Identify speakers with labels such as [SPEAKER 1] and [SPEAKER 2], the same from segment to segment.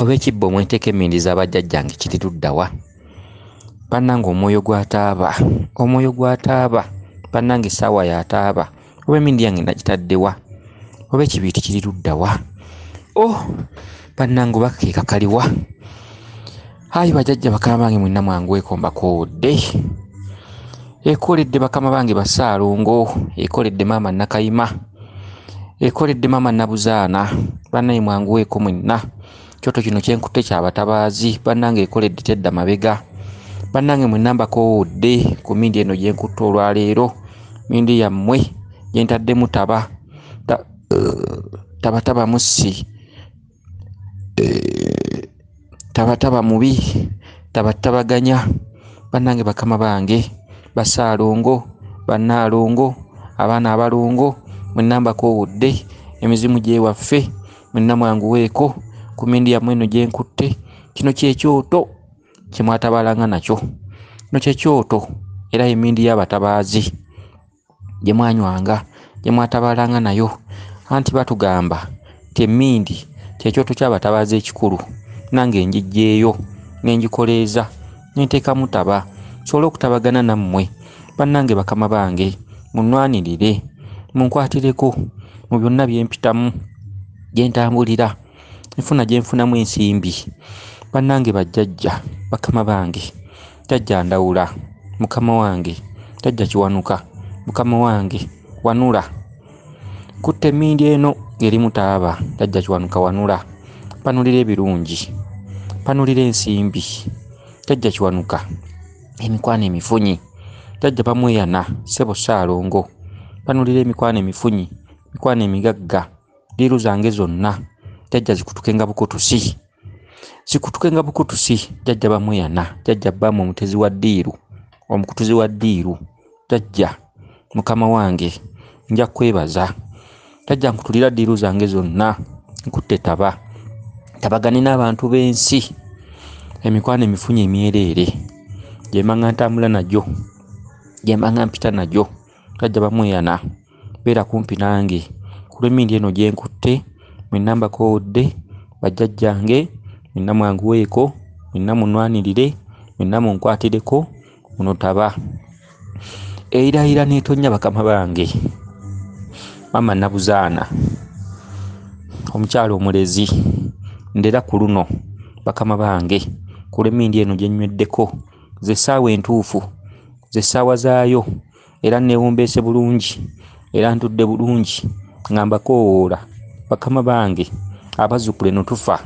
[SPEAKER 1] oba ekibba omwenteeka emindiza bajjajjange kiriruddawa bannanga omwoyo gwataaba omwoyo gwataaba bannanga essaawa yataaba oba emindi yange nagitaddewa oba ekibiiti kiriruddawa o oh, bannanga obakakeeka kaliwa ayi bajajja bakama bange mwina mwangueko mbakowodde ekoledde bakama bange basaalongo ekoledde maama nakayima ekoledde maama nabuzaana bannaye mwangueko mwina kyoto kino kyenkutte kyabatabaazi bannange ekoledde tedda mabega bannange mwenambakowodde ku mindi eno gyenkutte olwaleero mindi yammwe gyentaddemu taba eh, tabataba musi eh, tabataba mubi tabatabaganya bannange bakama bange basaalongo bannaalongo abaana abalongo mwenambakowodde emizimu gyewaffe mwenna mwanguweeko kumindi yamu eno gyenkutte kino kyekyoto kyemwatabalanga nakyo kino kyekyoto era emindi yabatabaazi gyemwanywanga gyemwatabalanga nayo anti batugamba ti emindi kyekyoto kyabatabaazi ekikulu nange enjijjaeyo nengikoleeza nenteekamu taba nsobole okutabagana nammwe bannange bakama bange munwanirire munkwatireko mu byonna byempitamu gyentambulira nfuna gyenfunamu ensimbi bannange bajjajja bakama bange jajja ndawula mukama wange jajja kiwanuka mukama wange wanula kutta emindi eno ngeri mutaaba jajja kiwanuka wanula panulira ebirungi panulira ensimbi jajja kiwanuka emikwano emifunyi jajja bamweyana sebo saalongo panulira emikwano emifunyi mikwano emigagga liiru zange zonna jajja zikutukenga bukutusi zikutukenga bukutusi jajja bamweyana jajja bamu omutezi wa ddiiru omukutuzi wa ddiiru jajja mukama wange nja kwebaza jajja nkutulira ddiiru zange zonna nkutte taba tabagane n'abantu b'ensi emikwano emifunye emyereere gyembanga ntambula najo gyembanga mpita najo jajja bamweyana beera kumpi nange kulwemindi eno gyenkutte mwenna mbakowodde bajjajjange mwenna mwanguweeko mwenna munwanirire mwenna munkwatireko munotaba erayira netonya bakama bange mama nabuzaana omukyalo omulezi ndera ku luno bakama bange kula emindi eno gyenyweddeko zesaawa entuufu zesaawa zaayo era newombeese bulungi era ntudde bulungi nga mbakowoola bakama bange abazukule no tufa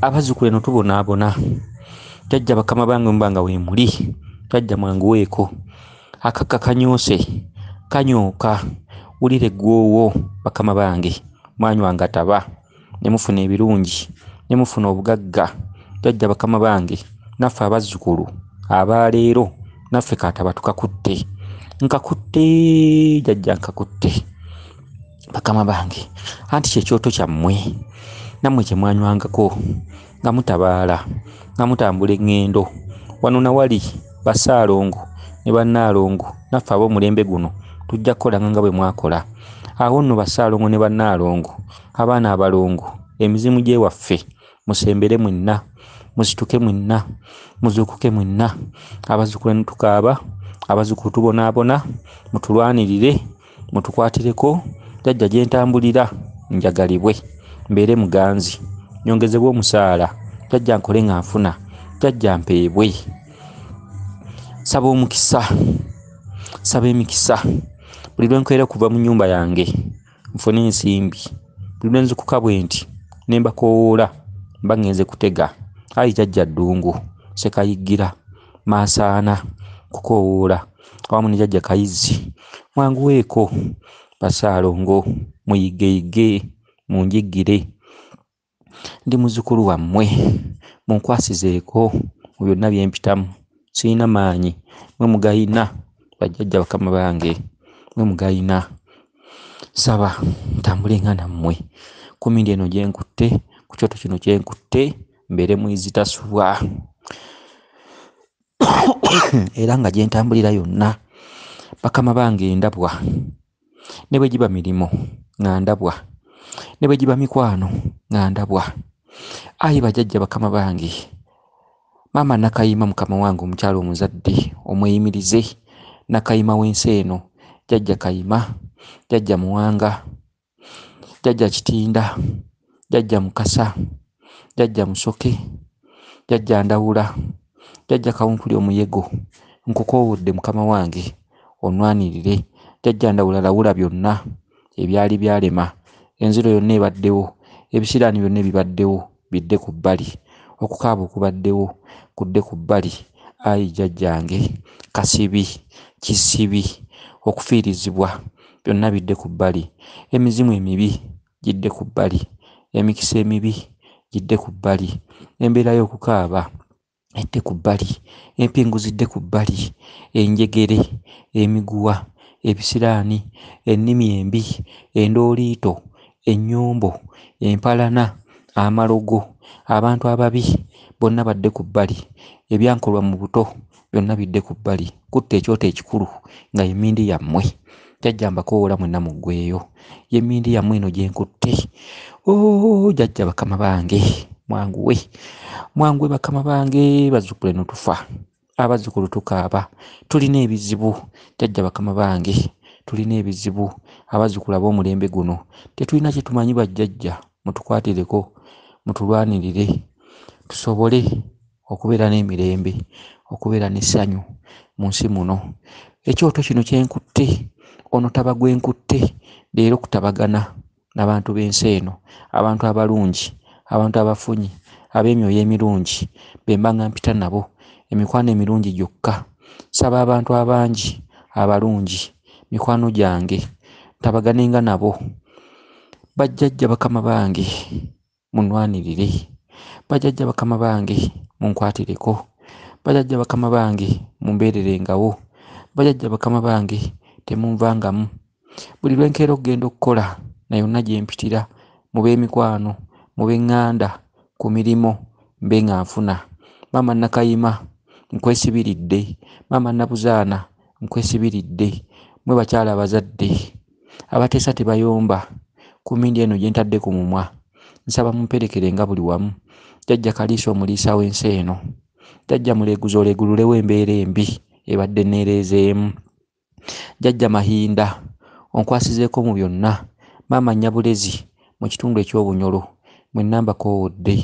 [SPEAKER 1] abazukule no tubonaabona tajja bakama bange mubanga wemuli tajja mwangu weeko akakka kanyose kanyooka wulire egwowo bakama bange mwanyi wange ataba nemufuna ebirungi nemufuna obugagga tajja bakama bange naffe abazzukulu abaleero naffe kataba tukakutte nkakutte jajja nkakutte bakama bange anti kyekyoto kyammwe nammwe kyemwanywangako nga mutabaala nga mutambula eŋŋendo wano nawali basaalongo ne bannaalongo naffe ab'omulembe guno tujja kukolanga nga bwe mwakola awo nno basaalongo ne bannaalongo abaana abalongo emizimu gyewaffe musembere mwenna muzituke mwenna muzuukuke mwenna abazukula ne tukaaba abazukulu tubonaabona mutulwanirire mutukwatireko jajja gyentambulira njagalibwe mbeere muganzi nyongezebwe omusaala jajja nkole nga nfuna jajja mpeebwe saba omukisa saba emikisa buli lwe nkwera kuva mu nyumba yange nfune ensimbi buli lwe nzukuka bwe nti nembakowoola mba ŋenze kutega ayi jajja ddungu sekayiggira maasaana kukowoola awamu ne jajja kayizzi mwanguweeko basaalongo muyigeyige munjigire ndi muzukulu wammwe munkwasizeeko byonna byempitamu siina maanyi mwemugayina bajjajja bakama bange mwemugayina saba ntambulenga nammwe kumindi eno gyenkutte ku kyoto kino kyenkutte mbeere mwizitasubwa era nga gyentambulira yonna bakama bange endabwa ne bwe giba mirimu nga ndabwa ne bwe giba mikwano nga ndabwa ayi bajajja bakama bange maama nakayima mukama wange omukyalo omuzadde omweyimirize nakayima wensi eno jajja kayima jajja muwanga jajja kitinda jajja mukasa jajja musoke jajja ndawula jajja kawuntuli omuyego nkukowodde mukama wange onwanirire jjajjandawulalawula byonna ebyali byalema enziro yonna ebaddewo ebisiraani byonna ebibaddewo bidde ku bbali okukaaba okubaddewo kudde ku bbali ayi jjajjange kasibi kisibi okufiirizibwa byonna bidde ku bbali emizimu emibi gidde ku bbali emikisa emibi gidde ku bbali embeera y'okukaaba edde ku bbali empinguzidde ku bbali enjegere emiguwa ebisiraani ennimi embi endooliito ennyombo empalana amalogo abantu ababi bonna badde ku bbali ebyankolwa mu buto byonna bidde ku bbali kutta ekyoto ekikulu nga yemindi yammwe jajja mbakoowola mwenna muggweyo yemindi yammwe eno gyenkutte o oh, jajja bakama bange mwanguwe mwanguwe bakama bange bazukule notufa abazzukulu tukaaba tulina ebizibu jajja bakama bange tulina ebizibu abazzukulu ab'omulembe guno tetulina kyetumanyi bajjajja mutukwatireko mutulwanirire tusobole okubeera n'emirembe okubeera n'essanyu mu nsi muno ekyoto kino kyenkutte ono taba gwenkutte leero okutabagana n'abantu b'ensi eno abantu abalungi abantu abafunyi ab'emyoyo emirungi bembanga mpita nabo emikwano emirungi gyokka saba abantu abangi abalungi mikwano gyange ntabaganenga nabo bajjajja bakama bange munwanirire bajjajja bakama bange munkwatireko bajjajja bakama bange mumbeererengawo bajjajja bakama bange temunvangamu buli lwenkeera okugenda okukola naye onna gyempitira mube emikwano mube ŋŋanda ku mirimu mbe nga nfuna maama nakayima nkwesibiridde maama nabuzaana nkwesibiridde mwe bakyala abazadde abateesa tebayomba ku mindi eno gyentadde ku mumwa nsaba mumperekere nga buli wamu jajja kaliisa omuliisa w'ensi eno jajja muleeguza oleegululewo embeera embi ebadde neerezeemu jajja mahinda onkwasizeeko mu byonna maama nnyabulezi mu kitundu eky'obunyolo mwennamba koowodde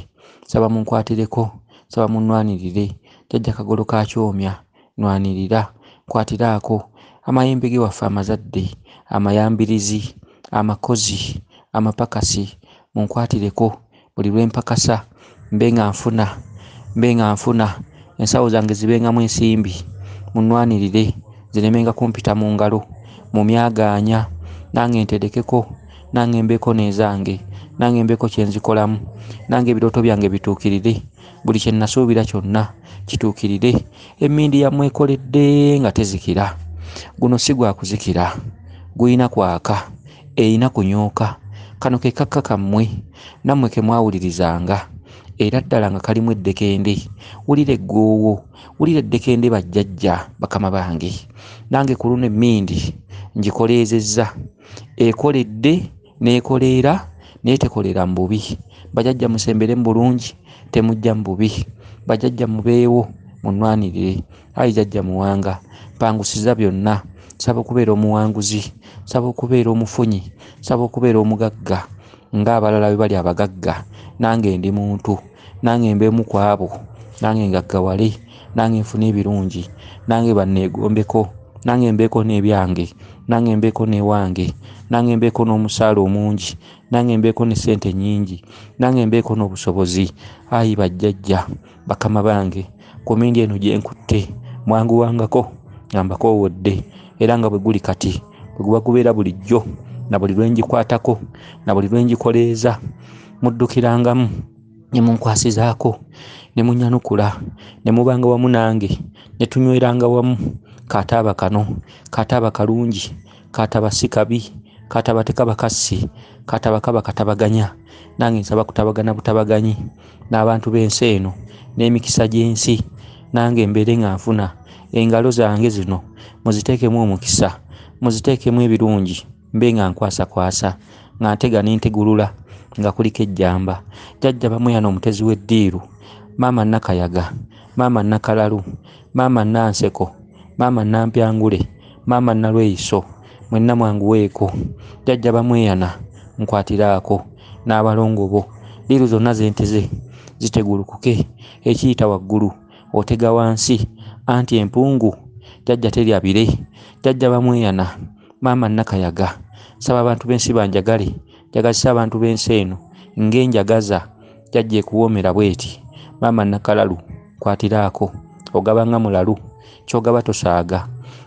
[SPEAKER 1] saba munkwatireko saba munwanirire jjajja kagolo kakyomya nwanirira nkwatiraako amayembe ge waffe amazadde amayambirizi amakozi amapakasi munkwatireko buli lwempakasa mbe nga nfuna mbe nga nfuna ensawo zange zibengamu ensimbi munwanirire ziremenga kumpita mu ngalo mumyaganya nange nterekeko nange mbeko nezange nange mbeko kyenzikolamu nange ebirooto byange bituukirire buli kyenasuubira kyonna kituukirire emindi yamwekoledde nga tezikira guno si gwakuzikira guyina kwaka erina kunyooka kano kekakka kammwe nammwe kemwawulirizanga era ddala nga kalimu eddekende wulira eggoowo wulira eddekende bajjajja bakama bange nange ku luno emindi ngikoleezezza ekoledde n'ekoleera naye tekolera mu bubi bajajja musembere mu bulungi temujja mu bubi bajajja mubeewo munwanirire ayi jajja muwanga mpangusiza byonna saba okubeera omuwanguzi saba okubeera omufunyi saba okubeera omugagga ngaabalala bwe bali abagagga nange ndi muntu nange mbeemu ku abo nange ngaggawale nange nfuna ebirungi nange banneegombeko nange mbeeko n'ebyange nange mbeeko n'ewange nange mbeeko n'omusaala omungi nange mbeeko n'esente nyingi nange mbeeko n'obusobozi ayi bajjajja bakama bange komindi eno gyenkutte mwanguwangako nga mbakowodde era nga bwe guli kati bwe guba gubeera bulijjo na buli lwengikwatako na buli lwengikoleeza muddukirangamu ne munkwasizaako ne munyanukula ne mubanga wamu nange ne tunyweranga wamu kataba kano kataba kalungi kataba si kabi kataba tekaba kasi kataba kaba katabaganya nange nsaba kutabagana butabaganyi n'abantu b'ensi eno n'emikisa gy'ensi nange mbeere nga nfuna engalo zange zino muziteekemu omukisa muziteekemu ebirungi mbe nga nkwasakwasa nga ntega n'entegulula nga kuliko ejjamba jajja bamweyana omutezi w'eddiiru maama nakayaga maama nakalalu maama nanseko maama nampyangule maama nalweiso mwenna mwanguweeko jajja bamweyana nkwatiraako n'abalongo bo liiru zonna zenteze zitegulukuke ekiyita waggulu otega wansi anti empungu jajja teryabire jajja bamweyana maama nakayaga saba abantu b'ensi banjagale jagazisa abantu b'ensi eno ngaenjagaza jajja ekuwoomera bweti maama nakalalu kwatiraako ogabanga mulalu kyogaba tosaaga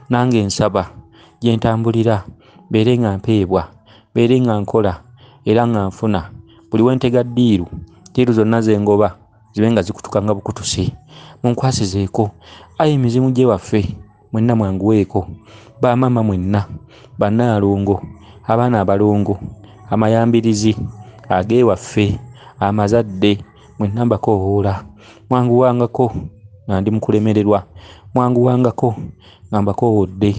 [SPEAKER 1] nange nsaba gyentambulira beere nga mpeebwa beere nga nkola era nga nfuna buli wentega diiru diiru zonna zengoba zibe nga zikutukanga bukutusi munkwasizeeko aye mizimu gyewaffe mwenna mwanguweeko bamama mwenna banaalongo abaana abalongo amayambirizi ageewaffe amazadde mwenna mbakoowoola mwanguwangako nga ndi mukulemererwa mwanguwangako nga mbakowodde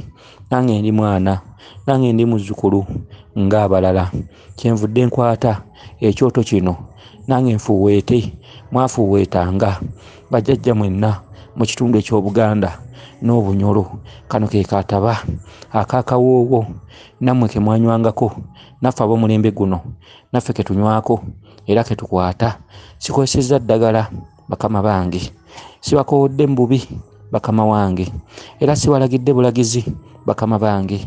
[SPEAKER 1] nange ndi mwana nange ndi muzzukulu ngaabalala kyenvudde nkwata ekyoto kino nange nfuweete mwafuweetanga bajjajja mwenna mu kitundu ekyobuganda n'obunyolo kano ke kaataba akaakawoowo nammwe ke mwanywangako naffe ab'omulembe guno naffe ke tunywako era ke tukwata sikozesezza ddagala bakama bange sibakowodde mu bubi bakama wange era siwalagidde bulagizi bakama bange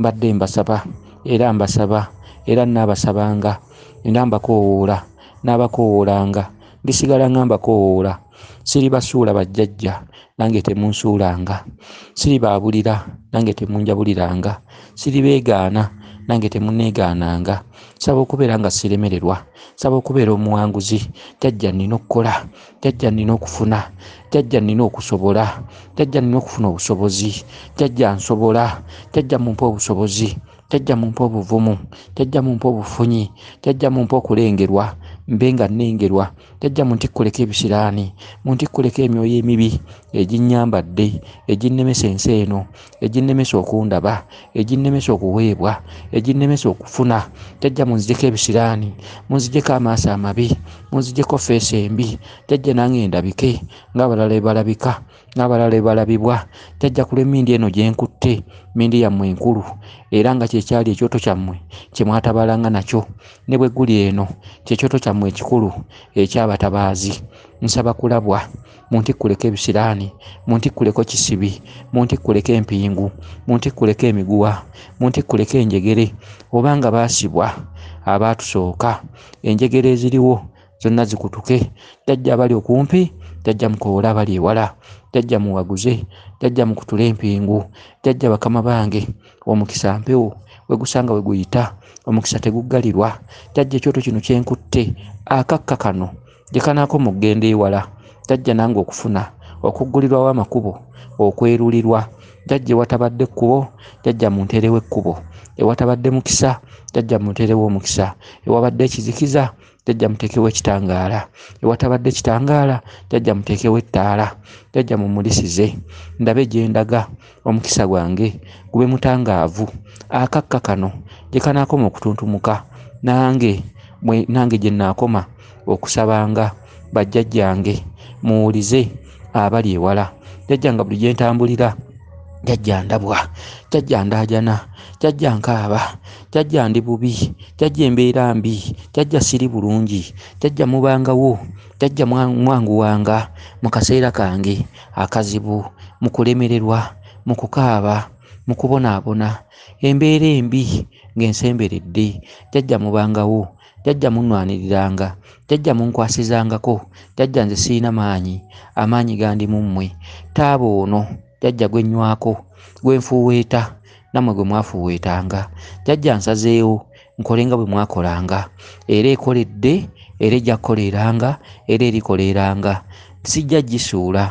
[SPEAKER 1] mbadde mbasaba era mbasaba era nabasabanga era mbakowoola nabakowoolanga ndisigalanga mbakowoola siribasuula bajjajja nange temunsuulanga siribaabulira nange temunjabuliranga siribeegaana nange temunegananga saba okubeera nga siremererwa saba okubeera omuwanguzi jajja nina okukola jajja nina okufuna jajja nina okusobola jajja nina okufuna obusobozi jajja nsobola jajja mumpa obusobozi jajja mumpa obuvumu jajja mumpa obufunyi jajja mumpa okulengerwa mbe nga nnengerwa tajja muntikkuleko ebisiraani muntikkuleko emyoyo emibi eginnyambadde eginnemesa ensi eno eginnemesa okundaba eginnemesa okuweebwa eginnemesa okufuna tajja munzijeko ebisiraani munzijeko amaaso amabi munzijeko feesa embi tajja nange endabike ngaabalala ebalabika n'abalala balabibwa jajja kula emindi eno gyenkutte mindi yammwe enkulu era nga kyekyali ekyoto kyammwe kyemwatabalanga nakyo ne bwe guli eno kyekyoto kyammwe ekikulu ekyabatabaazi nsaba kulabwa muntikkuleko ebisiraani muntikkuleko kisibi muntikkuleko empingu muntikkuleko emiguwa muntikkuleko enjegere oba nga baasibwa abaatusooka enjegere eziriwo zonna zikutuke jajja bali okumpi jajja mukoola bali ewala jajja muwaguze jajja mukutula empingu jajja bakama bange omukisa mpewo wegusanga weguyita omukisa teguggalirwa jajja ekyoto kino kyenkutte akakka kano gyekanaako mugenda ewala jajja nange okufuna okuggulirwawo amakubo okwerulirwa jajja ewatabadde ekkubo jajja munteerewo ekkubo ewatabadde mukisa jajja munteerewo omukisa ewabadde ekizikiza jajja muteekewo ekitangaala ewatabadde ekitangaala jajja muteekewo ettaala jajja mumulisize ndabe gyendaga omukisa gwange gube mutangaavu akakka kano gye kanaakoma okutuntumuka nange nange gyenaakoma okusabanga bajjajjange muwulize abali ewala jajjanga buli gyentambulira jajja ndabwa jajja ndaajana jajja nkaaba kyajja ndi bubi kyajja embeera mbi kyajja siri bulungi kyajja mubangawo kyajja mwanguwanga mu kaseera kange akazibu mu kulemererwa mu kukaaba mu kubonaabona embeera embi ng'ensemberedde kyajja mubangawo kyajja munwaniriranga kyajja munkwasizangako kyajja nze siina maanyi amaanyi gandi mu mmwe taaba ono kyajja gwennywako gwenfuweeta namwe gwe mwafuweetanga jajja nsazeewo nkolenga bwe mwakolanga era ekoledde era ejja kukoleranga era erikoleranga sijja gisuula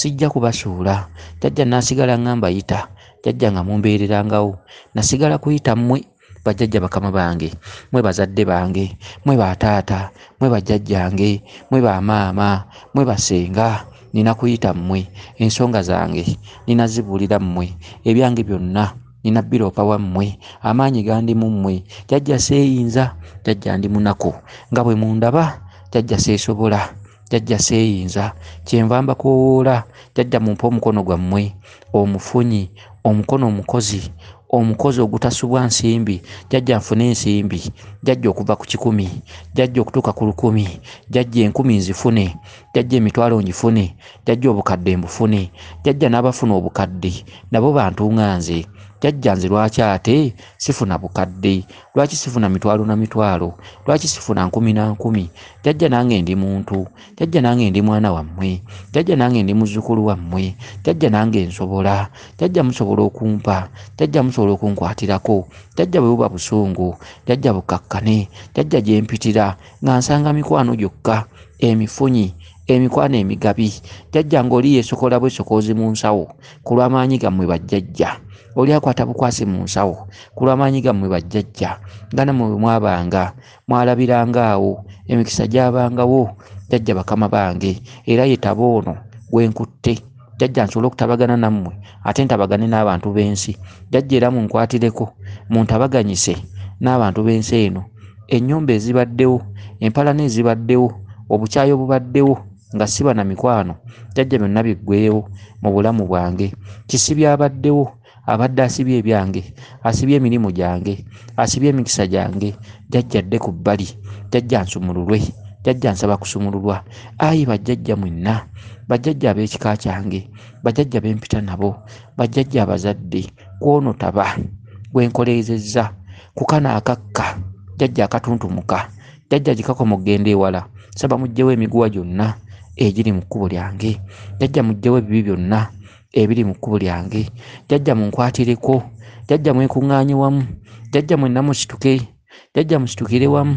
[SPEAKER 1] sijja kubasuula jajja nasigala nga mbayita jajja nga mumbeererangawo nasigala kuyita mmwe bajajja bakama bange mwe bazadde bange mwe bataata mwe bajajjange mwe bamaama mwe basenga nina kuyita mmwe ensonga zange nina zibuulira mmwe ebyange byonna nina biropa wammwe amaanyi gandi mummwe jajja seeyinza jajja ndi munaku nga bwe mundaba jajja seesobola jajja seeyinza kyenva mbakowoola jajja mumpa omukono gwammwe omufunyi omukono omukozi omukozi ogutasubwa nsimbi jajja nfune ensimbi jajja okuva ku kikumi jajja okutuuka ku lukumi jajja enkumi nzifune jajja emitwalo ngifune jajja obukadde mbufune jajja n'abafuna obukadde nabo bantu nganze jajja nze lwaki ate sifuna bukadde lwaki sifuna mitwalo na mitwalo lwaki sifuna nkumi na nkumi jajja nange ndi muntu jajja nange ndi mwana wammwe jajja nange ndi muzzukulu wammwe jajja nange nsobola jajja musobola okumpa jajja musobola okunkwatirako jajja bwe buba busungu jajja bukakkane jajja gye mpitira nga nsanga mikwano gyokka emifunyi emikwano emigabi jajja ngaoli yeesokola bwesokoozi mu nsawo ku lw'amaanyi gammwe bajjajja oliakwata bukwasi mu nsawo kulwamaanyi gammwe bajjajja nganamwe bwe mwabanga mwalabiranga awo emikisa gyabangawo jajja bakama bange era yetaba ono gwenkutte jajja nsobole okutabagana nammwe ate ntabagane n'abantu b'ensi jajja era munkwatireko muntabaganyise n'abantu b'ensi eno ennyumba ezibaddewo empalana ezibaddewo obukyayi obubaddewo nga siba na mikwano jajja byonna biggweewo mu bulamu bwange kisibyabaddewo abadde asibye ebyange asibye emirimu gyange asibye emikisa gyange jajja dde ku bbali jajja nsumululwe jajja nsaba kusumululwa ayi bajjajja mwenna bajjajja ab'ekika kyange bajjajja b'empita nabo bajjajja abazadde kwono taba gwenkoleezezza kukana akakka jajja akatuntumuka jajja gikakomugenda ewala saba mugjewo emiguwa gyonna egiri mu kkubo lyange jajja mugjewo ebibi byonna ebiri mu kkubo lyange jajja munkwatireko jajja mwekuŋŋaanye wamu jajja mwennamusituke jajja musitukire wamu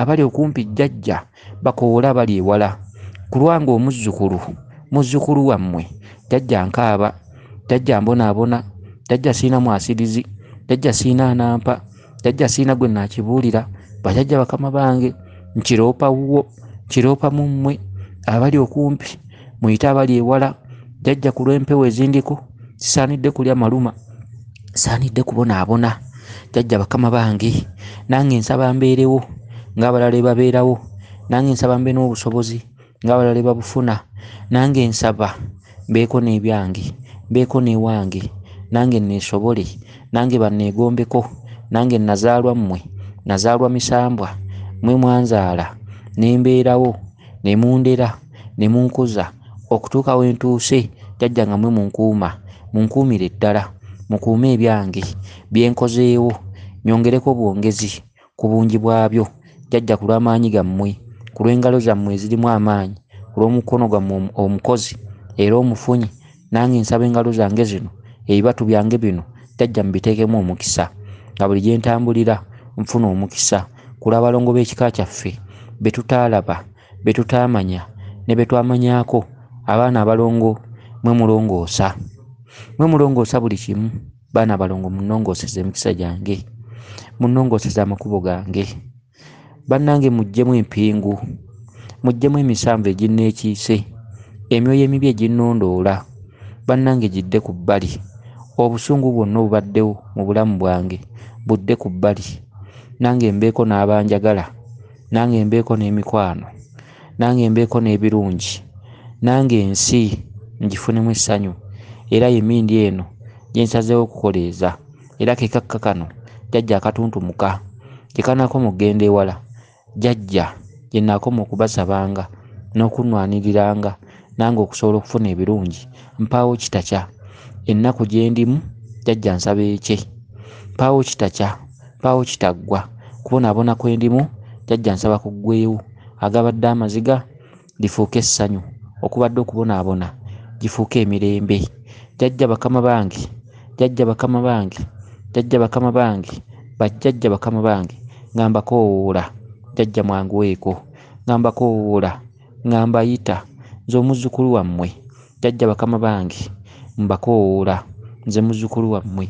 [SPEAKER 1] abali okumpi jajja bakoola bali ewala ku lwanga omuzzukulu muzzukulu wammwe jajja nkaaba jajja mbonaabona jajja siina mwasirizi jajja siina anampa jajja siina gwe naakibuulira bajajja bakama bange nkiroopa wwo nkiroopa mummwe abali okumpi muyite abali ewala jajja kulwempewo ezindiko sisaanidde kulya maluma sisaanidde kubonaabona jajja bakama bange nange nsaba mbeerewo ngaabalala ebabeerawo nange nsaba mbe n'obusobozi ngaabalala ebabufuna nange nsaba mbeeko n'ebyange mbeeko n'ewange nange neesobole nange banneegombeko nange nazaalwa mmwe nazaalwa misambwa mwe mwanzaala ne mbeerawo ne mundera ne munkuza okutuuka wentuuse jajja ngamwe munkuuma munkuumire eddala mukuume ebyange byenkozeewo nyongereko bwongezi ku bungi bwabyo jajja ku lw'amaanyi gammwe ku lw'engalo zammwe ezirimu amaanyi ku lw'omukono gammwe omukozi era omufunyi nange nsaba engalo zange zino ebibatu byange bino jajja mubiteekemu omukisa nga buli gye ntambulira nfuna omukisa kulabalongo b'ekika kyaffe betutaalaba betutaamanya ne betwamanyaako abaana abalongo mwe mulongoosa mwe mulongoosa buli kimu baana abalongo munongooseza emikisa gyange munongooseza amakubo gange bannange mugjemu empingu mugjemu emisanvu eginneekiise emyoyo emibi eginnondoola bannange gidde ku bbali obusungu bwonna obubaddewo mu bulamu bwange budde ku bbali nange mbeeko n'abanjagala nange mbeeko n'emikwano nange mbeeko n'ebirungi nange ensi ngifunemu essanyu era yemindi eno gyensazeewo okukoleeza era kekakka kano jajja akatuntumuka kekanaako mugenda ewala jajja gyenaakoma okubasabanga n'okunwaniriranga nange okusobola okufuna ebirungi mpaawo kitakya ennaku gye ndimu jajja nsaba ekye mpaawo kitakya mpaawo kitaggwa kubonaabona kwendimu jajja nsaba ku ggweewu agabadde amaziga lifuuke essanyu okubadde okubonaabona gifuuke emirembe jajja bakama bange jajja bakama bange jajja bakama bange bajjajja bakama bange ngambakowoola jajja mwanguweeko ngambakowoola ngambayita nze omuzzukulu wammwe jajja bakama bange mbakowoola nze muzzukulu wammwe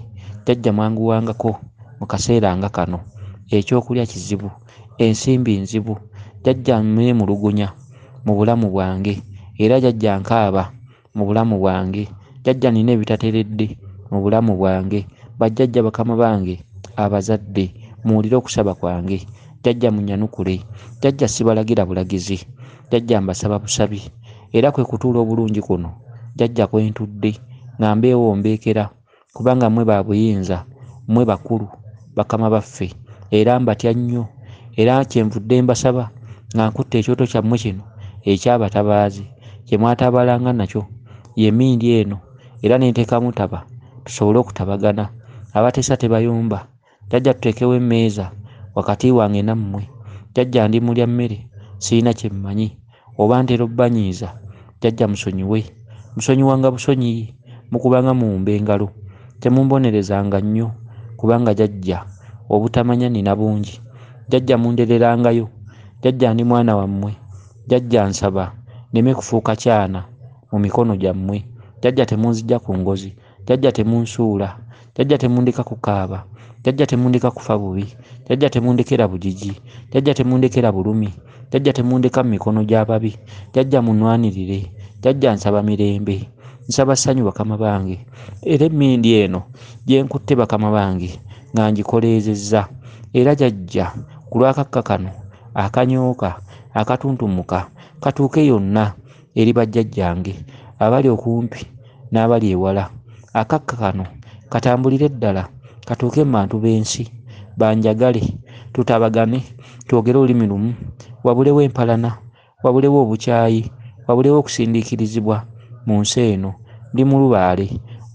[SPEAKER 1] jajja mwanguwangako mu kaseera nga kano ekyokulya kizibu ensimbi nzibu jajja mmeemulugunya mu bulamu bwange era jajja nkaaba mu bulamu bwange jajja nina ebitateredde mu bulamu bwange bajjajja bakama bange abazadde muwulire okusaba kwange jajja munyanukule jajja sibalagira bulagizi jajja mbasaba busabi era kwe kutuula obulungi kuno jajja kwentudde nga mbeewo mbeekera kubanga mmwe ba buyinza mmwe bakulu bakama baffe era mbatya nnyo era kyenvudde mbasaba nga nkutta ekyoto kyammwe kino ekyabatabaazi kyemwatabalanga nakyo yemindi eno era nentekamu taba tusobole okutabagana abateesa tebayumba jajja tuteekewo emmeeza wakati wange nammwe jajja ndi mulya mmere siina kyemmanyi oba ntera obbanyiiza jajja musonyiwe musonyiwanga busonyiyi mukubanga muwumba engalo temumbonerezanga nnyo kubanga jajja obutamanya nina bungi jajja mundererangayo jajja ndi mwana wammwe jajja nsaba nneme kufuuka kyana mu mikono gyammwe jajja temunzijja ku ngozi jajja temunsuula jajja temundeka kukaaba jajja temundeka kufa bubi jajja temundekera bugigi jajja temundekera bulumi jajja temundeka mu mikono gy'ababi jajja munwanirire jajja nsaba mirembe nsaba ssanyu bakama bange era emmindi eno gyenkutte bakama bange nga ngikoleezezza era jajja ku lwakakka kano akanyooka akatuntumuka katuuke yonna eri bajjajjange abali okumpi n'abali ewala akakka kano katambulire eddala katuuke mantu b'ensi banjagale tutabagane twogere olulimi lumu wabulewo empalana wabulewo obukyayi wabulewo okusindiikirizibwa mu nsi eno ndi mulubaale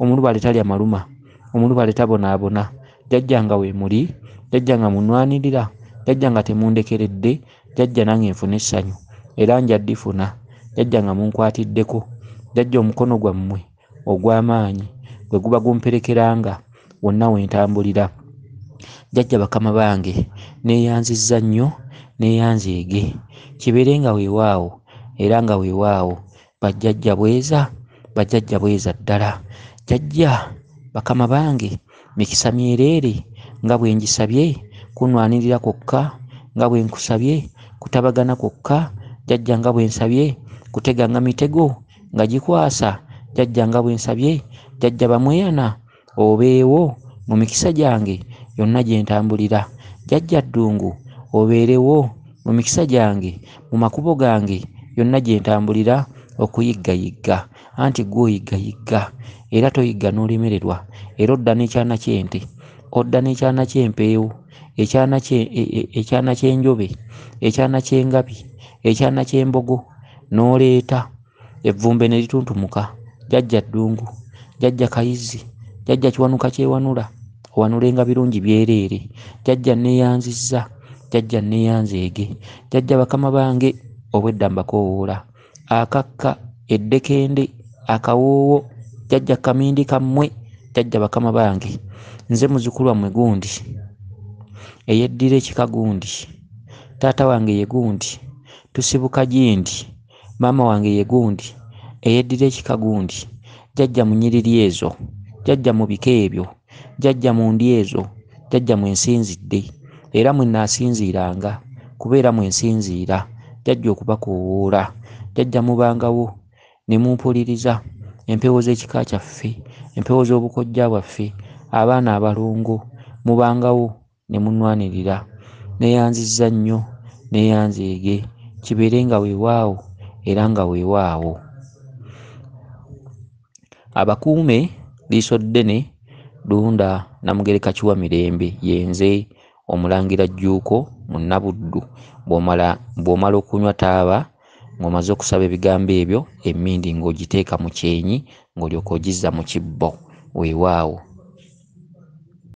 [SPEAKER 1] omulubaale talya maluma omulubaale tabonaabona jajjanga we muli jajjanga munwanirira jajjanga temundekeredde jajja nange nfuna essanyu era njaddifuna jajja nga munkwatiddeko jajja omukono gwammwe ogw'amaanyi bwe guba gumperekeranga wonna wentambulira jajja bakama bange neeyanziza nnyo neeyanzeege kibeere nga weewaawo era nga weewaawo bajjajja bweza bajjajja bweza ddala jajja bakama bange mikisa myereere nga bwe njisabye kunwanirira kwokka nga bwe nkusabye kutabagana kwokka jajja nga bwensabye kuteganga mitego nga gikwasa jajja nga bwensabye jajja bamweyana obeewo mu mikisa gyange yonna gyentambulira jajja ddungu obeerewo mu mikisa gyange mu makubo gange yonna gyentambulira okuyiggayigga anti gweoyiggayigga era toyigga n'olemererwa era odda n'ekyana kyente odda n'ekyana kyempeewo E, e, ekyana kyenjobe ekyana kyengabi ekyana kyembogo noleeta evumbe ne litutumuka jajja ddungu jajja kayizi jajja kiwanuka kyewanula owanulenga birungi byereere jajja neeyanziza jajja neeyanzeege jajja bakama bange obwedda mbakowoola akakka eddekende akawoowo jajja kamindi kammwe jajja bakama bange nze muzukulwa mwe gundi eyeddira ekikagundi taata wange yegundi tusibuka gindi maama wange yegundi eyeddira ekikagundi jajja mu nyiriri ezo jajja mu bika ebyo jajja mu ndi ezo jajja mwensinzidde era mwenaasinziiranga kubeera mwensinziira jajja okubakuwuula jajja mubangawo ne mumpuliriza empewo z'ekika kyaffe empewo z'obukojja bwaffe abaana abalongo mubangawo ne munwanirira neyanziza nnyo neyanziige kibeere nga weewaawo era nga weewaawo abakuume liiso ddene dunda namugereka kiwa mirembe yenze omulangira jjuuko munnabuddu bw'omala okunywa taaba ng'omaze okusaba ebigambo ebyo emmindi ng'ogiteeka mu kyenyi ng'olyoka ogizza mu kibbo weewaawo